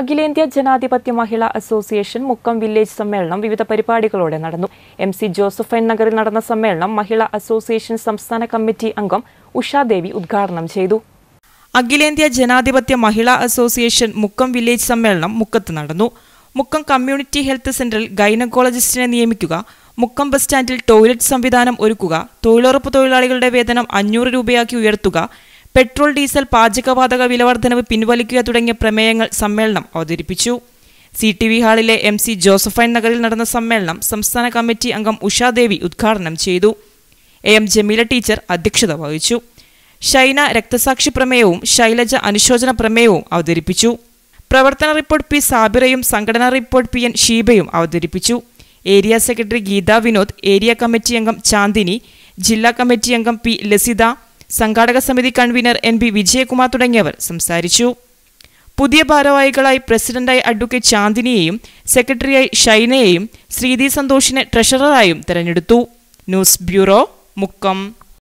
അഖിലേന്ത്യാ ജനാധിപത്യ മഹിളാ association Mukkam village സമ്മേളനം വിവിധ പരിപാടികളോടെ നടന്നു എം സി ജോസഫൈൻ നഗറിൽ നടന്ന സമ്മേളനം മഹിളാ അസോസിയേഷൻ സംസ്ഥാന കമ്മിറ്റി അംഗം ഉഷാദേവി ഉദ്ഘാടനം ചെയ്തു അഖിലേന്ത്യാ ജനാധിപത്യ മഹിളാ അസോസിയേഷൻ മുക്കം വില്ലേജ് സമ്മേളനം മുക്കത്ത് നടന്നു മുക്കം കമ്മ്യൂണിറ്റി ഹെൽത്ത് സെന്ററിൽ ഗൈനക്കോളജിസ്റ്റിനെ നിയമിക്കുക മുക്കം ബസ് സ്റ്റാൻഡിൽ ടോയ്ലറ്റ് സംവിധാനം ഒരുക്കുക തൊഴിലുറപ്പ് തൊഴിലാളികളുടെ വേതനം അഞ്ഞൂറ് രൂപയാക്കി ഉയർത്തുക പെട്രോൾ ഡീസൽ പാചകവാതക വിലവർദ്ധനവ് പിൻവലിക്കുക തുടങ്ങിയ പ്രമേയങ്ങൾ സമ്മേളനം അവതരിപ്പിച്ചു സി ടി വി ഹാളിലെ എം സി ജോസഫൈൻ നഗറിൽ നടന്ന സമ്മേളനം സംസ്ഥാന കമ്മിറ്റി അംഗം ഉഷാദേവി ഉദ്ഘാടനം ചെയ്തു എ എം ജമീല ടീച്ചർ അധ്യക്ഷത വഹിച്ചു ഷൈന രക്തസാക്ഷി പ്രമേയവും ശൈലജ അനുശോചന പ്രമേയവും അവതരിപ്പിച്ചു പ്രവർത്തന റിപ്പോർട്ട് പി സാബിറയും സംഘടനാ റിപ്പോർട്ട് പി എൻ ഷീബയും അവതരിപ്പിച്ചു area secretary Geetha Vinod area committee അംഗം ചാന്ദിനി ജില്ലാ കമ്മിറ്റി അംഗം പി ലസിത സംഘാടക സമിതി കൺവീനർ എൻ ബി വിജയകുമാർ തുടങ്ങിയവർ സംസാരിച്ചു പുതിയ ഭാരവാഹികളായി പ്രസിഡന്റായി അഡ്വക്കേറ്റ് ചാന്ദിനിയെയും സെക്രട്ടറിയായി ഷൈനയെയും ശ്രീതി സന്തോഷിനെ ട്രഷററായും തെരഞ്ഞെടുത്തു ന്യൂസ് ബ്യൂറോ മുക്കം